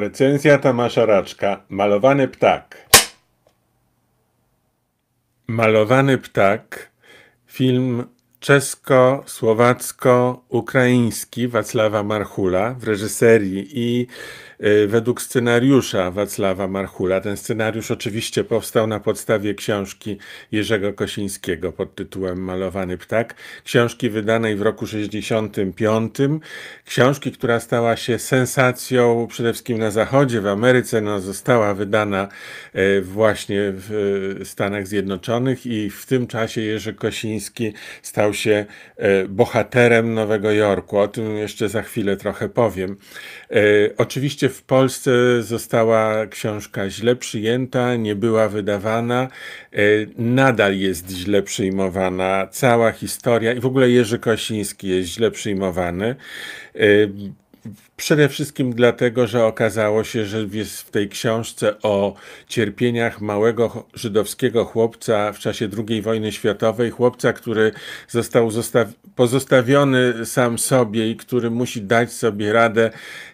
recenzja Tomasza Raczka Malowany ptak Malowany ptak Film czesko-słowacko-ukraiński Wacława Marchula w reżyserii i Y, według scenariusza Wacława Marchula. Ten scenariusz oczywiście powstał na podstawie książki Jerzego Kosińskiego pod tytułem Malowany ptak, książki wydanej w roku 65, książki, która stała się sensacją przede wszystkim na Zachodzie, w Ameryce, no, została wydana y, właśnie w y, Stanach Zjednoczonych i w tym czasie Jerzy Kosiński stał się bohaterem Nowego Jorku. O tym jeszcze za chwilę trochę powiem. Oczywiście w Polsce została książka źle przyjęta, nie była wydawana, e, nadal jest źle przyjmowana cała historia i w ogóle Jerzy Kosiński jest źle przyjmowany e, Przede wszystkim dlatego, że okazało się, że jest w tej książce o cierpieniach małego żydowskiego chłopca w czasie II wojny światowej, chłopca, który został pozostawiony sam sobie i który musi dać sobie radę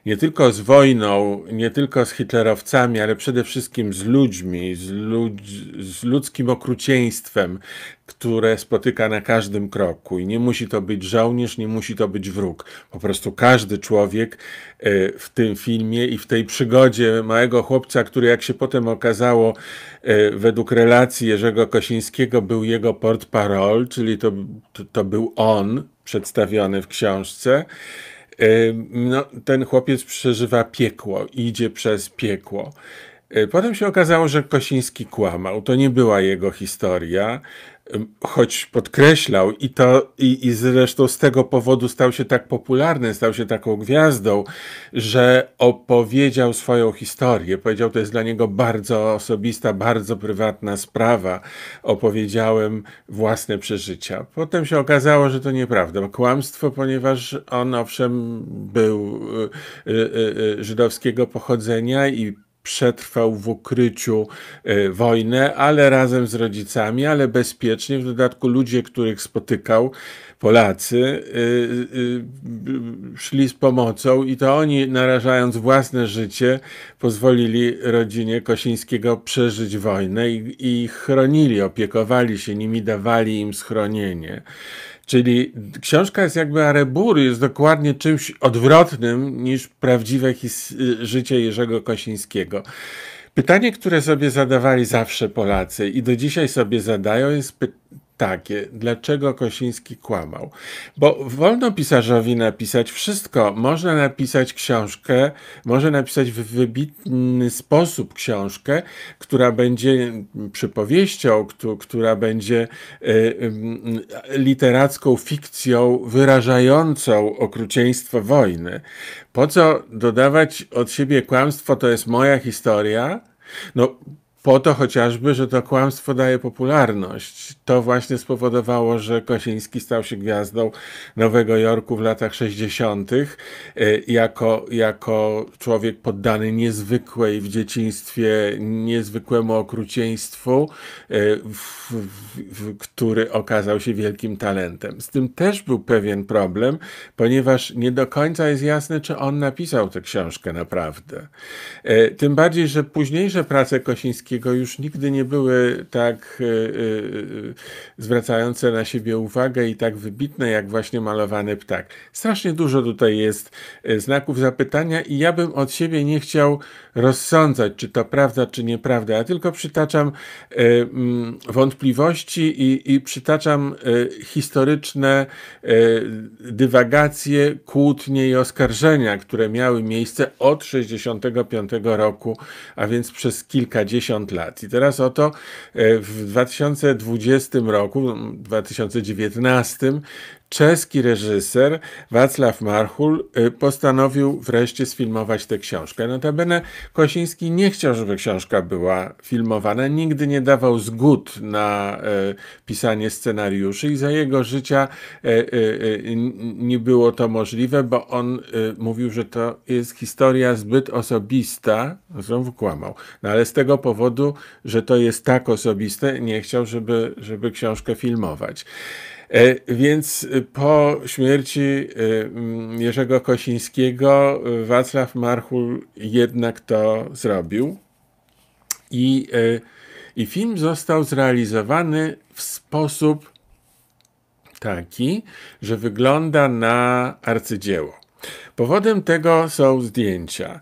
nie tylko z wojną, nie tylko z hitlerowcami, ale przede wszystkim z ludźmi, z, lud z ludzkim okrucieństwem, które spotyka na każdym kroku. I nie musi to być żołnierz, nie musi to być wróg. Po prostu każdy człowiek Y, w tym filmie i w tej przygodzie małego chłopca, który jak się potem okazało y, według relacji Jerzego Kosińskiego był jego portparol, czyli to, to, to był on przedstawiony w książce. Y, no, ten chłopiec przeżywa piekło, idzie przez piekło. Potem się okazało, że Kosiński kłamał. To nie była jego historia choć podkreślał i to i, i zresztą z tego powodu stał się tak popularny, stał się taką gwiazdą, że opowiedział swoją historię. Powiedział, to jest dla niego bardzo osobista, bardzo prywatna sprawa. Opowiedziałem własne przeżycia. Potem się okazało, że to nieprawda. Kłamstwo, ponieważ on owszem był y, y, y, y żydowskiego pochodzenia i przetrwał w ukryciu e, wojnę, ale razem z rodzicami, ale bezpiecznie. W dodatku ludzie, których spotykał, Polacy, e, e, szli z pomocą i to oni, narażając własne życie, pozwolili rodzinie Kosińskiego przeżyć wojnę i, i chronili, opiekowali się nimi, dawali im schronienie. Czyli książka jest jakby Arebury, jest dokładnie czymś odwrotnym niż prawdziwe życie Jerzego Kosińskiego. Pytanie, które sobie zadawali zawsze Polacy i do dzisiaj sobie zadają, jest takie. Dlaczego Kosiński kłamał? Bo wolno pisarzowi napisać wszystko. Można napisać książkę, może napisać w wybitny sposób książkę, która będzie przypowieścią, która będzie y, y, literacką fikcją wyrażającą okrucieństwo wojny. Po co dodawać od siebie kłamstwo, to jest moja historia? No, po to chociażby, że to kłamstwo daje popularność. To właśnie spowodowało, że Kosiński stał się gwiazdą Nowego Jorku w latach 60. Y, jako, jako człowiek poddany niezwykłej w dzieciństwie, niezwykłemu okrucieństwu, y, w, w, który okazał się wielkim talentem. Z tym też był pewien problem, ponieważ nie do końca jest jasne, czy on napisał tę książkę naprawdę. Y, tym bardziej, że późniejsze prace Kosińskiego Kaczyńskiego już nigdy nie były tak e, e, e, zwracające na siebie uwagę i tak wybitne jak właśnie malowany ptak. Strasznie dużo tutaj jest znaków zapytania i ja bym od siebie nie chciał rozsądzać, czy to prawda, czy nieprawda. Ja tylko przytaczam mm, wątpliwości i, i przytaczam historyczne dywagacje, kłótnie i oskarżenia, które miały miejsce od 65 roku, a więc przez kilkadziesiąt 50 lat. I teraz oto e, w 2020 roku, 2019, czeski reżyser Wacław Marchul y, postanowił wreszcie sfilmować tę książkę. Notabene Kosiński nie chciał, żeby książka była filmowana, nigdy nie dawał zgód na y, pisanie scenariuszy i za jego życia y, nie było to możliwe, bo on mówił, że to jest historia zbyt osobista, znowu kłamał, no ale z tego powodu, że to jest tak osobiste, nie chciał, żeby, żeby książkę filmować. E, więc e, po śmierci e, mm, Jerzego Kosińskiego Wacław Marchul jednak to zrobił. I, I film został zrealizowany w sposób taki, że wygląda na arcydzieło. Powodem tego są zdjęcia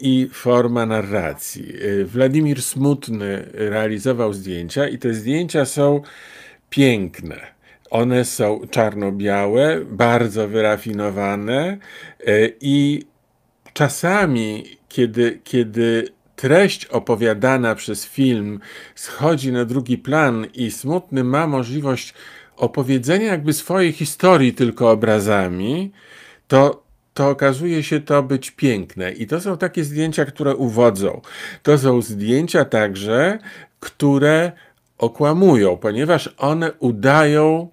i forma narracji. Władimir Smutny realizował zdjęcia i te zdjęcia są piękne. One są czarno-białe, bardzo wyrafinowane e, i czasami, kiedy, kiedy treść opowiadana przez film schodzi na drugi plan i smutny ma możliwość opowiedzenia jakby swojej historii tylko obrazami, to, to okazuje się to być piękne. I to są takie zdjęcia, które uwodzą. To są zdjęcia także, które okłamują, ponieważ one udają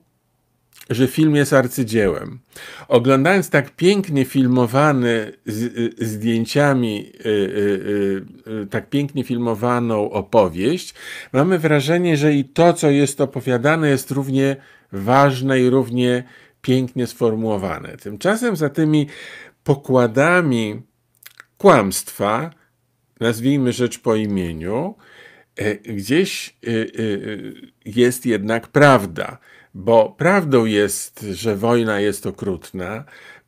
że film jest arcydziełem. Oglądając tak pięknie filmowany z, y, zdjęciami, y, y, y, y, tak pięknie filmowaną opowieść, mamy wrażenie, że i to, co jest opowiadane, jest równie ważne i równie pięknie sformułowane. Tymczasem za tymi pokładami kłamstwa, nazwijmy rzecz po imieniu, e, gdzieś e, e, jest jednak prawda. Bo prawdą jest, że wojna jest okrutna,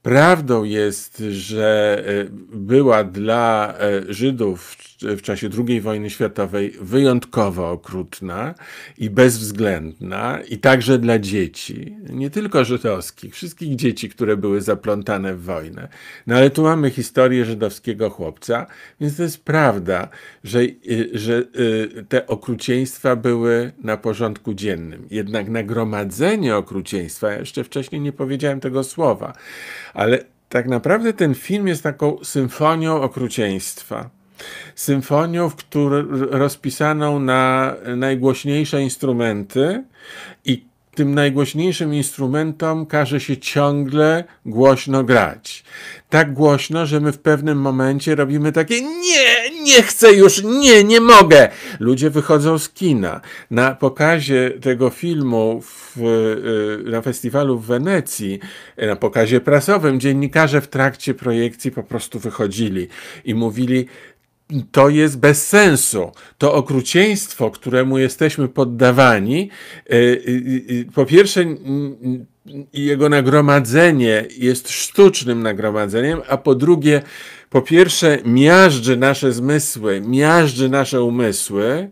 Prawdą jest, że e, była dla e, Żydów w czasie II wojny światowej wyjątkowo okrutna i bezwzględna, i także dla dzieci, nie tylko żydowskich, wszystkich dzieci, które były zaplątane w wojnę. No ale tu mamy historię żydowskiego chłopca, więc to jest prawda, że, e, że te okrucieństwa były na porządku dziennym. Jednak nagromadzenie okrucieństwa, jeszcze wcześniej nie powiedziałem tego słowa, ale tak naprawdę ten film jest taką symfonią okrucieństwa. Symfonią, w której rozpisaną na najgłośniejsze instrumenty tym najgłośniejszym instrumentom każe się ciągle głośno grać. Tak głośno, że my w pewnym momencie robimy takie nie, nie chcę już, nie, nie mogę. Ludzie wychodzą z kina. Na pokazie tego filmu w, e, na festiwalu w Wenecji, na pokazie prasowym, dziennikarze w trakcie projekcji po prostu wychodzili i mówili, to jest bez sensu. To okrucieństwo, któremu jesteśmy poddawani, y, y, y, po pierwsze, jego nagromadzenie jest sztucznym nagromadzeniem, a po drugie, po pierwsze, miażdży nasze zmysły, miażdży nasze umysły,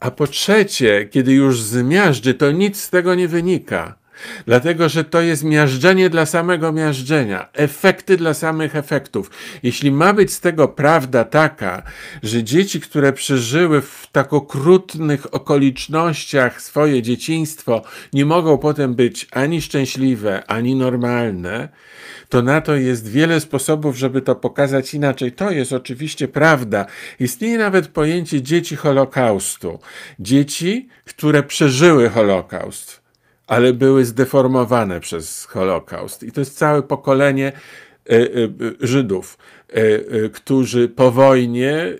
a po trzecie, kiedy już zmiażdży, to nic z tego nie wynika. Dlatego, że to jest miażdżenie dla samego miażdżenia, efekty dla samych efektów. Jeśli ma być z tego prawda taka, że dzieci, które przeżyły w tak okrutnych okolicznościach swoje dzieciństwo, nie mogą potem być ani szczęśliwe, ani normalne, to na to jest wiele sposobów, żeby to pokazać inaczej. To jest oczywiście prawda. Istnieje nawet pojęcie dzieci Holokaustu. Dzieci, które przeżyły Holokaust ale były zdeformowane przez Holokaust. I to jest całe pokolenie e, e, e, Żydów, którzy po wojnie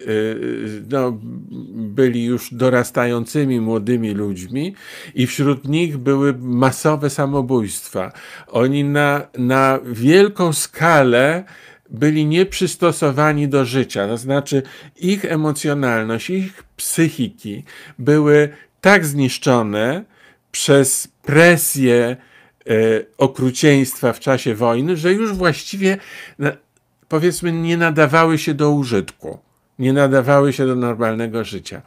no, byli już dorastającymi młodymi ludźmi, i wśród nich były masowe samobójstwa. Oni na, na wielką skalę byli nieprzystosowani do życia, to znaczy ich emocjonalność, ich psychiki były tak zniszczone, przez presję e, okrucieństwa w czasie wojny, że już właściwie powiedzmy nie nadawały się do użytku, nie nadawały się do normalnego życia.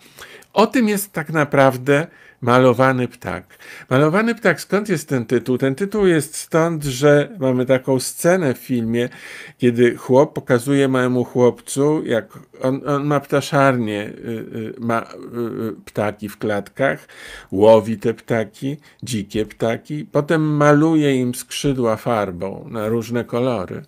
O tym jest tak naprawdę Malowany ptak. Malowany ptak, skąd jest ten tytuł? Ten tytuł jest stąd, że mamy taką scenę w filmie, kiedy chłop pokazuje małemu chłopcu, jak on, on ma ptaszarnię, y, y, ma y, ptaki w klatkach, łowi te ptaki, dzikie ptaki, potem maluje im skrzydła farbą na różne kolory.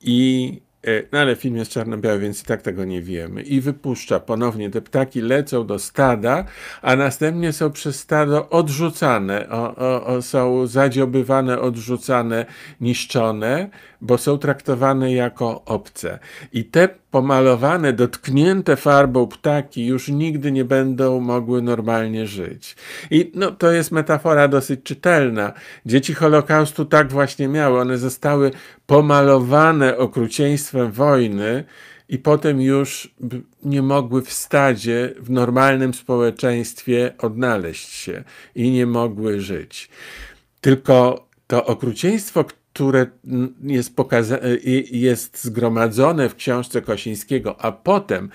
I E, no ale film jest czarno-biały, więc i tak tego nie wiemy. I wypuszcza ponownie. Te ptaki lecą do stada, a następnie są przez stado odrzucane, o, o, o, są zadziobywane, odrzucane, niszczone, bo są traktowane jako obce. I te pomalowane, dotknięte farbą ptaki już nigdy nie będą mogły normalnie żyć. I no, to jest metafora dosyć czytelna. Dzieci Holokaustu tak właśnie miały. One zostały pomalowane okrucieństwem wojny i potem już nie mogły w stadzie, w normalnym społeczeństwie odnaleźć się i nie mogły żyć. Tylko to okrucieństwo, które jest, y, jest zgromadzone w książce Kosińskiego, a potem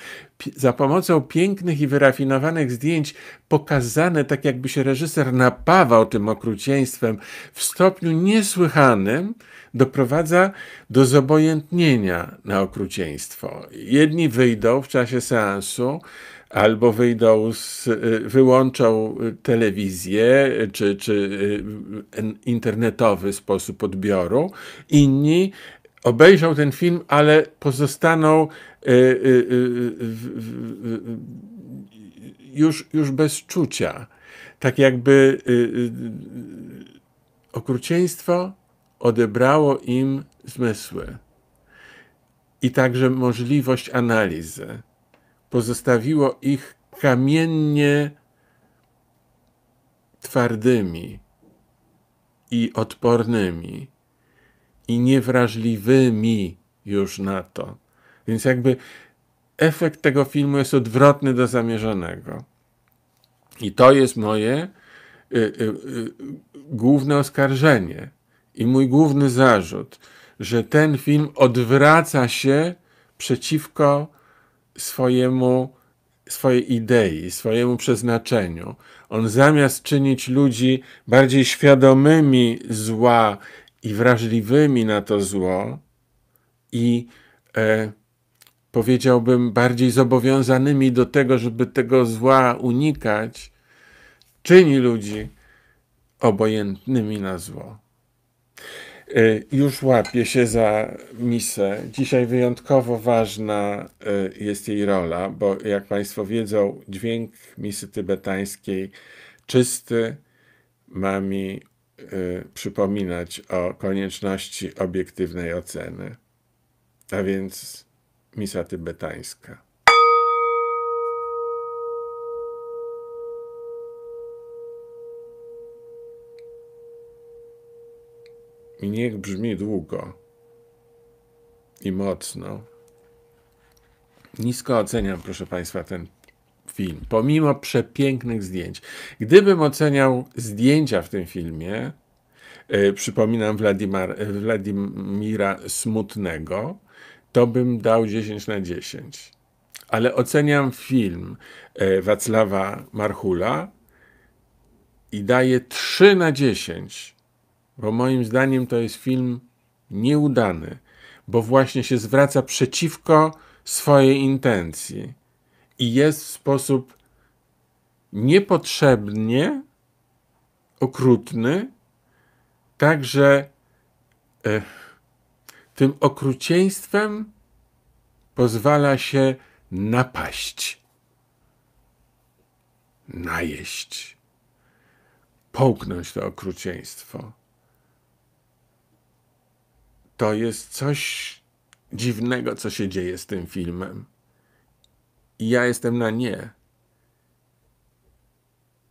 za pomocą pięknych i wyrafinowanych zdjęć pokazane, tak jakby się reżyser napawał tym okrucieństwem w stopniu niesłychanym, doprowadza do zobojętnienia na okrucieństwo. Jedni wyjdą w czasie seansu, albo wyjdą z, y, wyłączą y, telewizję y, czy, czy internetowy sposób odbioru. Inni obejrzą ten film, ale pozostaną już, już bez czucia. Tak jakby okrucieństwo odebrało im zmysły i także możliwość analizy pozostawiło ich kamiennie twardymi i odpornymi i niewrażliwymi już na to. Więc jakby efekt tego filmu jest odwrotny do zamierzonego. I to jest moje y, y, y, główne oskarżenie i mój główny zarzut, że ten film odwraca się przeciwko swojemu, swojej idei, swojemu przeznaczeniu. On zamiast czynić ludzi bardziej świadomymi zła i wrażliwymi na to zło i e, powiedziałbym bardziej zobowiązanymi do tego, żeby tego zła unikać, czyni ludzi obojętnymi na zło. Y, już łapie się za misę. Dzisiaj wyjątkowo ważna y, jest jej rola, bo jak Państwo wiedzą, dźwięk misy tybetańskiej czysty ma mi y, przypominać o konieczności obiektywnej oceny. A więc misa tybetańska. I niech brzmi długo i mocno. Nisko oceniam, proszę Państwa, ten film, pomimo przepięknych zdjęć. Gdybym oceniał zdjęcia w tym filmie, yy, przypominam Wladimar, e, Wladimira Smutnego, to bym dał 10 na 10. Ale oceniam film yy, Wacława Marchula i daję 3 na 10 bo moim zdaniem to jest film nieudany, bo właśnie się zwraca przeciwko swojej intencji i jest w sposób niepotrzebnie okrutny, także e, tym okrucieństwem pozwala się napaść, najeść, połknąć to okrucieństwo to jest coś dziwnego, co się dzieje z tym filmem. I ja jestem na nie.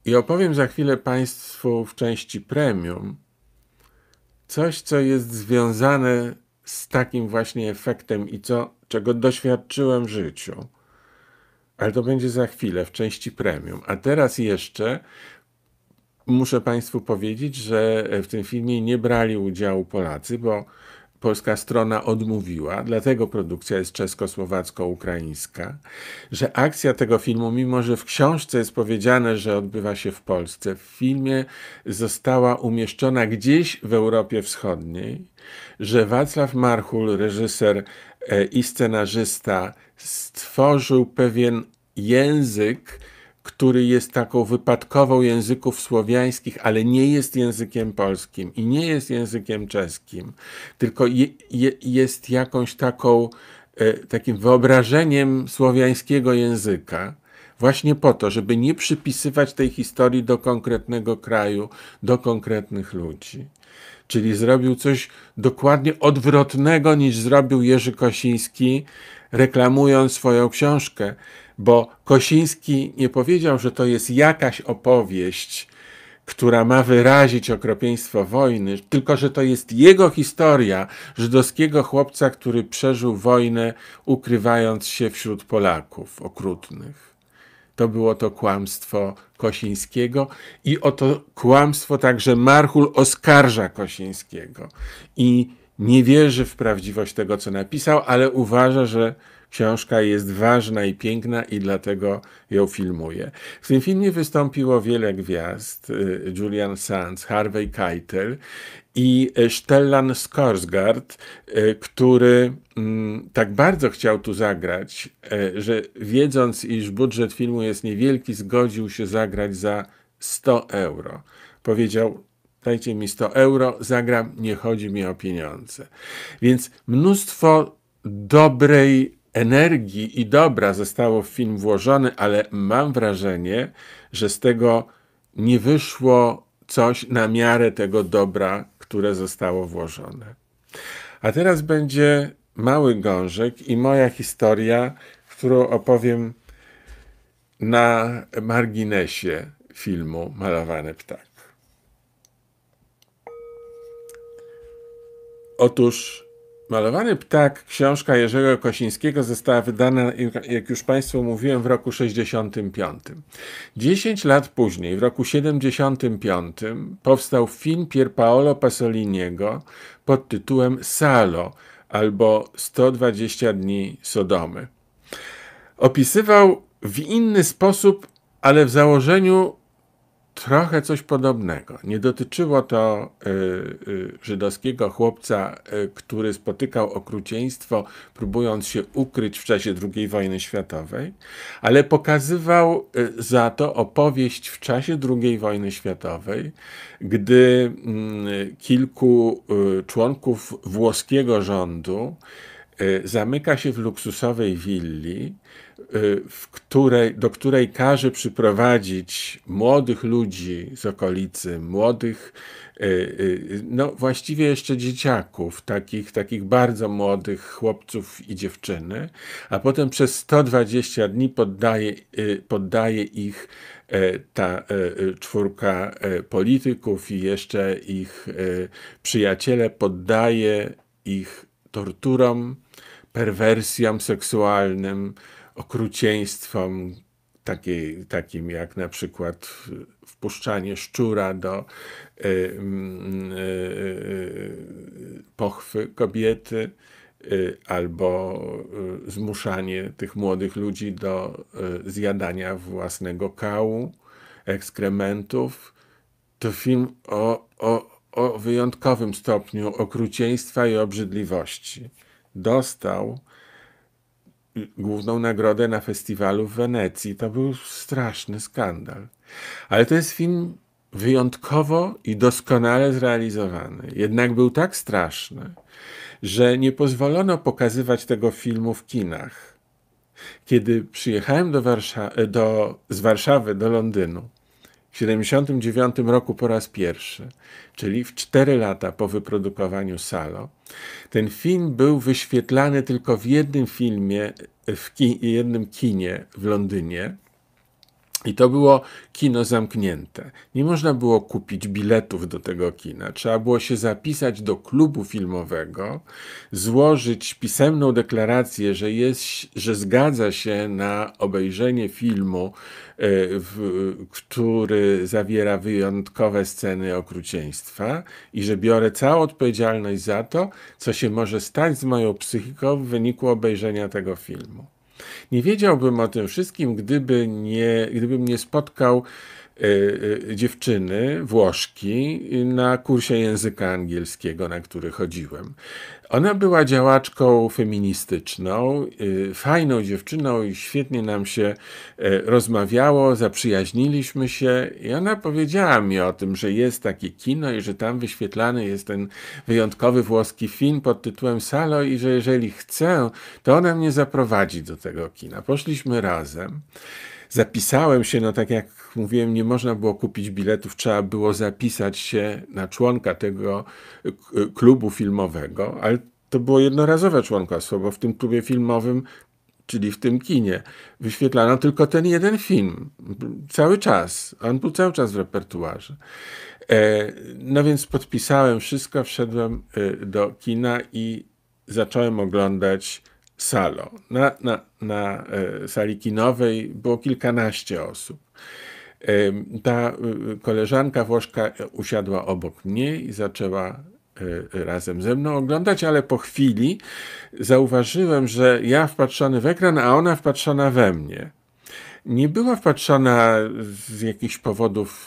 I opowiem za chwilę Państwu w części premium coś, co jest związane z takim właśnie efektem i co, czego doświadczyłem w życiu. Ale to będzie za chwilę w części premium. A teraz jeszcze muszę Państwu powiedzieć, że w tym filmie nie brali udziału Polacy, bo polska strona odmówiła, dlatego produkcja jest czesko-słowacko-ukraińska, że akcja tego filmu, mimo że w książce jest powiedziane, że odbywa się w Polsce, w filmie została umieszczona gdzieś w Europie Wschodniej, że Wacław Marchul, reżyser e, i scenarzysta, stworzył pewien język, który jest taką wypadkową języków słowiańskich, ale nie jest językiem polskim i nie jest językiem czeskim, tylko je, je, jest jakąś taką, e, takim wyobrażeniem słowiańskiego języka, właśnie po to, żeby nie przypisywać tej historii do konkretnego kraju, do konkretnych ludzi. Czyli zrobił coś dokładnie odwrotnego niż zrobił Jerzy Kosiński, reklamując swoją książkę bo Kosiński nie powiedział, że to jest jakaś opowieść, która ma wyrazić okropieństwo wojny, tylko że to jest jego historia żydowskiego chłopca, który przeżył wojnę, ukrywając się wśród Polaków okrutnych. To było to kłamstwo Kosińskiego i o to kłamstwo także Marchul oskarża Kosińskiego i nie wierzy w prawdziwość tego, co napisał, ale uważa, że Książka jest ważna i piękna i dlatego ją filmuję. W tym filmie wystąpiło wiele gwiazd. Y, Julian Sands, Harvey Keitel i y, Stellan Skarsgård, y, który mm, tak bardzo chciał tu zagrać, że wiedząc, iż budżet filmu jest niewielki, zgodził się zagrać za 100 euro. Powiedział, dajcie mi 100 euro, zagram, nie chodzi mi o pieniądze. Więc mnóstwo dobrej energii i dobra zostało w film włożone, ale mam wrażenie, że z tego nie wyszło coś na miarę tego dobra, które zostało włożone. A teraz będzie mały gążek i moja historia, którą opowiem na marginesie filmu Malowany ptak. Otóż Malowany ptak, książka Jerzego Kosińskiego została wydana, jak już Państwu mówiłem, w roku 65. 10 lat później, w roku 75, powstał film Pierpaolo Pasoliniego pod tytułem Salo albo 120 dni Sodomy. Opisywał w inny sposób, ale w założeniu trochę coś podobnego. Nie dotyczyło to e, e, żydowskiego chłopca, e, który spotykał okrucieństwo, próbując się ukryć w czasie II wojny światowej, ale pokazywał za to opowieść w czasie II wojny światowej, gdy mm, kilku członków włoskiego rządu zamyka się w luksusowej willi Y, której, do której każe przyprowadzić młodych ludzi z okolicy, młodych, y, y, no właściwie jeszcze dzieciaków, takich, takich bardzo młodych chłopców i dziewczyny, a potem przez 120 dni poddaje, poddaje ich ta czwórka polityków i jeszcze ich przyjaciele, poddaje ich torturom, perwersjom seksualnym, okrucieństwom, takiej, takim jak na przykład wpuszczanie szczura do y, mm, y, y, pochwy kobiety, y, albo y, zmuszanie tych młodych ludzi do y, zjadania własnego kału, ekskrementów. To film o, o, o wyjątkowym stopniu okrucieństwa i obrzydliwości. Dostał główną nagrodę na festiwalu w Wenecji. To był straszny skandal. Ale to jest film wyjątkowo i doskonale zrealizowany. Jednak był tak straszny, że nie pozwolono pokazywać tego filmu w kinach. Kiedy przyjechałem do, Warsza do z Warszawy do Londynu, w 1979 roku po raz pierwszy, czyli w 4 lata po wyprodukowaniu Salo, ten film był wyświetlany tylko w jednym filmie, w ki jednym kinie w Londynie, i to było kino zamknięte. Nie można było kupić biletów do tego kina. Trzeba było się zapisać do klubu filmowego, złożyć pisemną deklarację, że, jest, że zgadza się na obejrzenie filmu, e, w, który zawiera wyjątkowe sceny okrucieństwa i że biorę całą odpowiedzialność za to, co się może stać z moją psychiką w wyniku obejrzenia tego filmu. Nie wiedziałbym o tym wszystkim, gdyby nie, gdybym nie spotkał E, e, dziewczyny, Włoszki, na kursie języka angielskiego, na który chodziłem. Ona była działaczką feministyczną, e, fajną dziewczyną i świetnie nam się rozmawiało, zaprzyjaźniliśmy się i ona powiedziała mi o tym, że jest takie kino i że tam wyświetlany jest ten wyjątkowy włoski film pod tytułem Salo i że jeżeli chcę, to ona mnie zaprowadzi do tego kina. Poszliśmy razem zapisałem się, no tak jak mówiłem, nie można było kupić biletów, trzeba było zapisać się na członka tego e, klubu filmowego, ale to było jednorazowe członkostwo, bo w tym klubie filmowym, czyli w tym kinie, wyświetlano tylko ten jeden film. Cały czas. On był cały czas w repertuarze. E, no więc podpisałem wszystko, wszedłem e, do kina i zacząłem oglądać Salo Na, na, na sali kinowej było kilkanaście osób. Ta e, koleżanka Włoszka e, usiadła obok mnie i zaczęła e, razem ze mną oglądać, ale po chwili zauważyłem, że ja wpatrzony w ekran, a ona wpatrzona we mnie. Nie była wpatrzona z jakichś powodów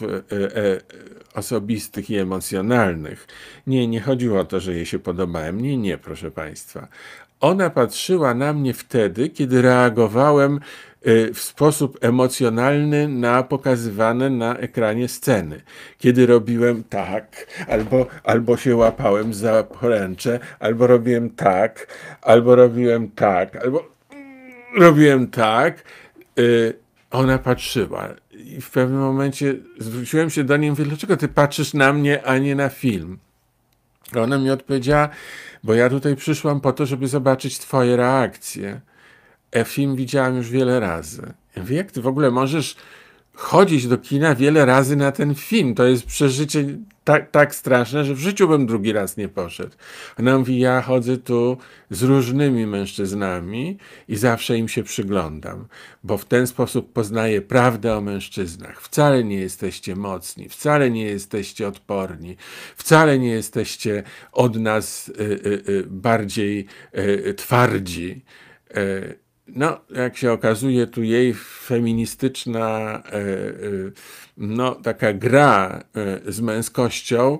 osobistych i emocjonalnych. Nie, nie chodziło o to, że jej się podobałem. Nie, nie, proszę Państwa. Ona patrzyła na mnie wtedy, kiedy reagowałem Y, w sposób emocjonalny na pokazywane na ekranie sceny. Kiedy robiłem tak, albo, albo się łapałem za poręcze, albo robiłem tak, albo robiłem tak, albo robiłem tak, y, ona patrzyła. I w pewnym momencie zwróciłem się do niej i mówię, dlaczego ty patrzysz na mnie, a nie na film? Ona mi odpowiedziała, bo ja tutaj przyszłam po to, żeby zobaczyć twoje reakcje film widziałem już wiele razy. Ja mówię, jak ty w ogóle możesz chodzić do kina wiele razy na ten film? To jest przeżycie tak, tak straszne, że w życiu bym drugi raz nie poszedł. Ona mówi, ja chodzę tu z różnymi mężczyznami i zawsze im się przyglądam, bo w ten sposób poznaję prawdę o mężczyznach. Wcale nie jesteście mocni, wcale nie jesteście odporni, wcale nie jesteście od nas y, y, y, bardziej y, y, twardzi y, no, jak się okazuje, tu jej feministyczna, e, e, no, taka gra e, z męskością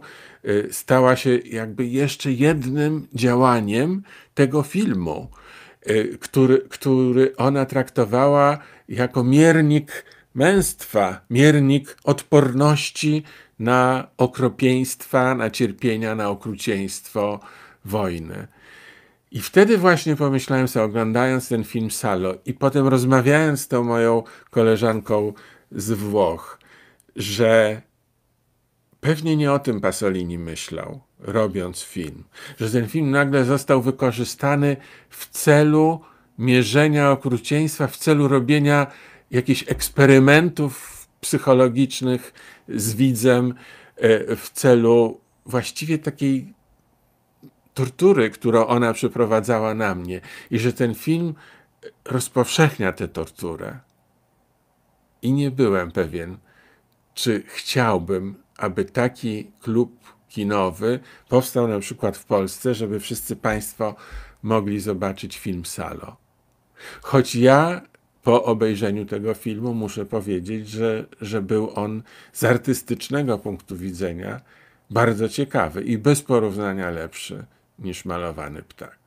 stała się jakby jeszcze jednym działaniem tego filmu, który, który ona traktowała jako miernik męstwa, miernik odporności na okropieństwa, na cierpienia, na okrucieństwo wojny. I wtedy właśnie pomyślałem sobie, oglądając ten film Salo i potem rozmawiając z tą moją koleżanką z Włoch, że pewnie nie o tym Pasolini myślał, robiąc film. Że ten film nagle został wykorzystany w celu mierzenia okrucieństwa, w celu robienia jakichś eksperymentów psychologicznych z widzem, e, w celu właściwie takiej tortury, którą ona przeprowadzała na mnie i że ten film rozpowszechnia tę torturę. I nie byłem pewien, czy chciałbym, aby taki klub kinowy powstał na przykład w Polsce, żeby wszyscy Państwo mogli zobaczyć film Salo. Choć ja po obejrzeniu tego filmu muszę powiedzieć, że, że był on z artystycznego punktu widzenia bardzo ciekawy i bez porównania lepszy niż malowany ptak.